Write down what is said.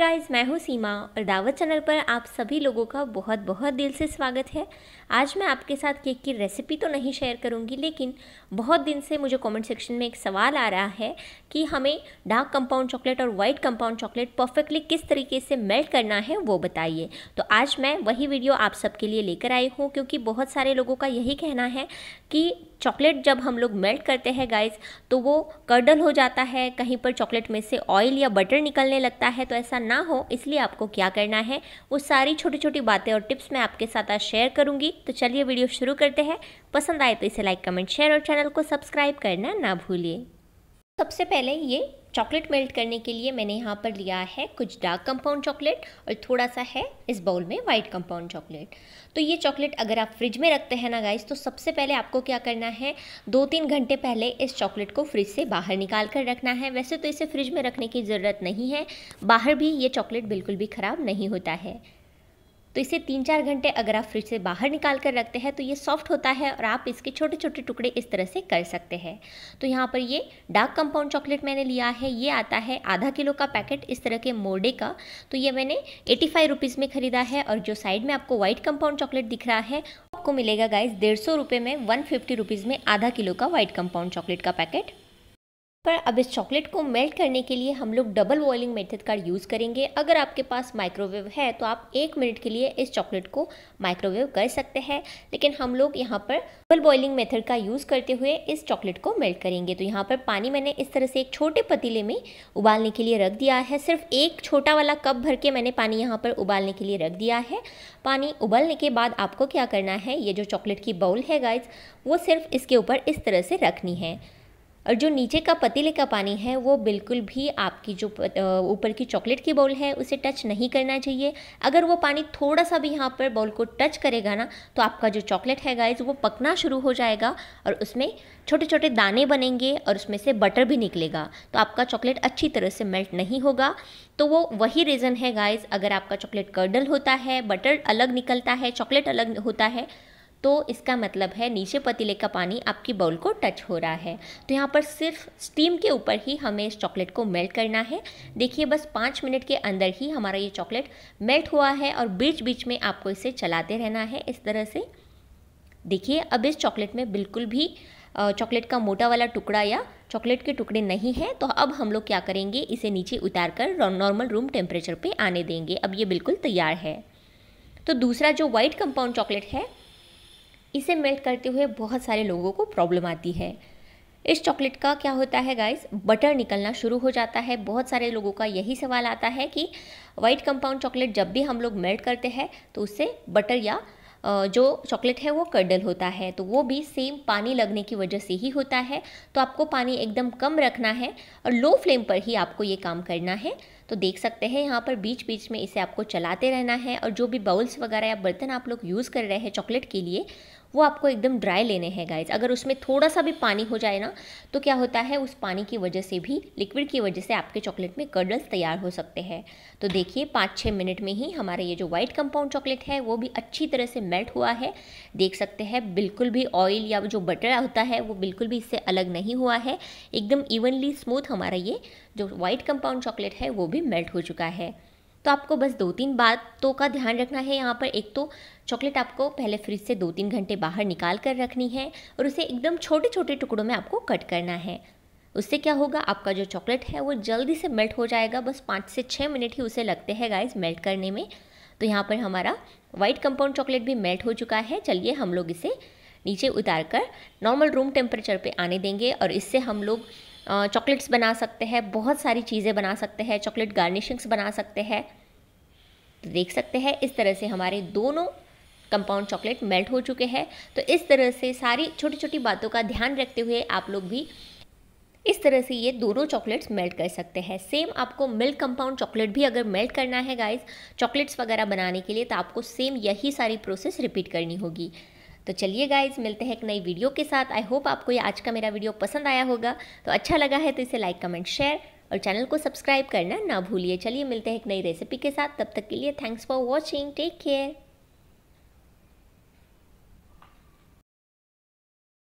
guys मैं हूँ सीमा और दावत चैनल पर आप सभी लोगों का बहुत बहुत दिल से स्वागत है आज मैं आपके साथ केक की रेसिपी तो नहीं शेयर करूँगी लेकिन बहुत दिन से मुझे कमेंट सेक्शन में एक सवाल आ रहा है कि हमें डार्क कंपाउंड चॉकलेट और वाइट कंपाउंड चॉकलेट परफेक्टली किस तरीके से मेल्ट करना है वो बताइए तो आज मैं वही वीडियो आप सबके लिए लेकर आई हूँ क्योंकि बहुत सारे लोगों का यही कहना है कि चॉकलेट जब हम लोग मेल्ट करते हैं गाइस तो वो कर्डल हो जाता है कहीं पर चॉकलेट में से ऑयल या बटर निकलने लगता है तो ऐसा ना हो इसलिए आपको क्या करना है वो सारी छोटी छोटी बातें और टिप्स मैं आपके साथ आज शेयर करूँगी तो चलिए वीडियो शुरू करते हैं पसंद आए तो इसे लाइक कमेंट शेयर और चैनल को सब्सक्राइब करना ना भूलिए सबसे पहले ये चॉकलेट मेल्ट करने के लिए मैंने यहाँ पर लिया है कुछ डार्क कंपाउंड चॉकलेट और थोड़ा सा है इस बाउल में वाइट कंपाउंड चॉकलेट तो ये चॉकलेट अगर आप फ्रिज में रखते हैं ना गाइस तो सबसे पहले आपको क्या करना है दो तीन घंटे पहले इस चॉकलेट को फ्रिज से बाहर निकाल कर रखना है वैसे तो इसे फ्रिज में रखने की ज़रूरत नहीं है बाहर भी ये चॉकलेट बिल्कुल भी ख़राब नहीं होता है तो इसे तीन चार घंटे अगर आप फ्रिज से बाहर निकाल कर रखते हैं तो ये सॉफ्ट होता है और आप इसके छोटे छोटे टुकड़े इस तरह से कर सकते हैं तो यहाँ पर ये डार्क कंपाउंड चॉकलेट मैंने लिया है ये आता है आधा किलो का पैकेट इस तरह के मोर्डे का तो ये मैंने एटी फाइव रुपीज़ में ख़रीदा है और जो साइड में आपको व्हाइट कंपाउंड चॉकलेट दिख रहा है आपको मिलेगा गाइज डेढ़ सौ रुपये में वन फिफ्टी रुपीज़ में आधा किलो का व्हाइट कंपाउंड चॉकलेट का पैकेट पर अब इस चॉकलेट को मेल्ट करने के लिए हम लोग डबल बॉइलिंग मेथड का यूज़ करेंगे अगर आपके पास माइक्रोवेव है तो आप एक मिनट के लिए इस चॉकलेट को माइक्रोवेव कर सकते हैं लेकिन हम लोग यहाँ पर डबल बॉइलिंग मेथड का यूज़ करते हुए इस चॉकलेट को मेल्ट करेंगे तो यहाँ पर पानी मैंने इस तरह से एक छोटे पतीले में उबालने के लिए रख दिया है सिर्फ एक छोटा वाला कप भर के मैंने पानी यहाँ पर उबालने के लिए रख दिया है पानी उबलने के बाद आपको क्या करना है ये जो चॉकलेट की बाउल है गाइज वो सिर्फ इसके ऊपर इस तरह से रखनी है और जो नीचे का पतीले का पानी है वो बिल्कुल भी आपकी जो ऊपर की चॉकलेट की बॉल है उसे टच नहीं करना चाहिए अगर वो पानी थोड़ा सा भी यहाँ पर बॉल को टच करेगा ना तो आपका जो चॉकलेट है गाइज वो पकना शुरू हो जाएगा और उसमें छोटे छोटे दाने बनेंगे और उसमें से बटर भी निकलेगा तो आपका चॉकलेट अच्छी तरह से मेल्ट नहीं होगा तो वो वही रीज़न है गाइज अगर आपका चॉकलेट कर्डल होता है बटर अलग निकलता है चॉकलेट अलग होता है तो इसका मतलब है नीचे पतीले का पानी आपकी बाउल को टच हो रहा है तो यहाँ पर सिर्फ स्टीम के ऊपर ही हमें इस चॉकलेट को मेल्ट करना है देखिए बस पाँच मिनट के अंदर ही हमारा ये चॉकलेट मेल्ट हुआ है और बीच बीच में आपको इसे चलाते रहना है इस तरह से देखिए अब इस चॉकलेट में बिल्कुल भी चॉकलेट का मोटा वाला टुकड़ा या चॉकलेट के टुकड़े नहीं है तो अब हम लोग क्या करेंगे इसे नीचे उतार कर नॉर्मल रूम टेम्परेचर पे आने देंगे अब ये बिल्कुल तैयार है तो दूसरा जो वाइट कंपाउंड चॉकलेट है इसे मेल्ट करते हुए बहुत सारे लोगों को प्रॉब्लम आती है इस चॉकलेट का क्या होता है गाइस बटर निकलना शुरू हो जाता है बहुत सारे लोगों का यही सवाल आता है कि वाइट कंपाउंड चॉकलेट जब भी हम लोग मेल्ट करते हैं तो उससे बटर या जो चॉकलेट है वो कर्डल होता है तो वो भी सेम पानी लगने की वजह से ही होता है तो आपको पानी एकदम कम रखना है और लो फ्लेम पर ही आपको ये काम करना है तो देख सकते हैं यहाँ पर बीच बीच में इसे आपको चलाते रहना है और जो भी बाउल्स वगैरह या बर्तन आप लोग यूज़ कर रहे हैं चॉकलेट के लिए वो आपको एकदम ड्राई लेने हैं गाइज अगर उसमें थोड़ा सा भी पानी हो जाए ना तो क्या होता है उस पानी की वजह से भी लिक्विड की वजह से आपके चॉकलेट में कर्डल्स तैयार हो सकते हैं तो देखिए पाँच छः मिनट में ही हमारे ये जो वाइट कंपाउंड चॉकलेट है वो भी अच्छी तरह से मेल्ट हुआ है देख सकते हैं बिल्कुल भी ऑयल या जो बटर होता है वो बिल्कुल भी इससे अलग नहीं हुआ है एकदम इवनली स्मूथ हमारा ये जो वाइट कंपाउंड चॉकलेट है वो भी मेल्ट हो चुका है तो आपको बस दो तीन बातों तो का ध्यान रखना है यहाँ पर एक तो चॉकलेट आपको पहले फ्रिज से दो तीन घंटे बाहर निकाल कर रखनी है और उसे एकदम छोटे छोटे टुकड़ों में आपको कट करना है उससे क्या होगा आपका जो चॉकलेट है वो जल्दी से मेल्ट हो जाएगा बस पाँच से छः मिनट ही उसे लगते हैं गाइस मेल्ट करने में तो यहाँ पर हमारा वाइट कंपाउंड चॉकलेट भी मेल्ट हो चुका है चलिए हम लोग इसे नीचे उतार कर नॉर्मल रूम टेम्परेचर पे आने देंगे और इससे हम लोग चॉकलेट्स बना सकते हैं बहुत सारी चीज़ें बना सकते हैं चॉकलेट गार्निशिंग्स बना सकते हैं तो देख सकते हैं इस तरह से हमारे दोनों कंपाउंड चॉकलेट मेल्ट हो चुके हैं तो इस तरह से सारी छोटी छोटी बातों का ध्यान रखते हुए आप लोग भी इस तरह से ये दोनों चॉकलेट्स मेल्ट कर सकते हैं सेम आपको मिल्क कंपाउंड चॉकलेट भी अगर मेल्ट करना है गाइस चॉकलेट्स वगैरह बनाने के लिए तो आपको सेम यही सारी प्रोसेस रिपीट करनी होगी तो चलिए गाइज मिलते हैं एक नई वीडियो के साथ आई होप आपको ये आज का मेरा वीडियो पसंद आया होगा तो अच्छा लगा है तो इसे लाइक कमेंट शेयर और चैनल को सब्सक्राइब करना ना भूलिए चलिए मिलते हैं एक नई रेसिपी के साथ तब तक के लिए thanks for watching take care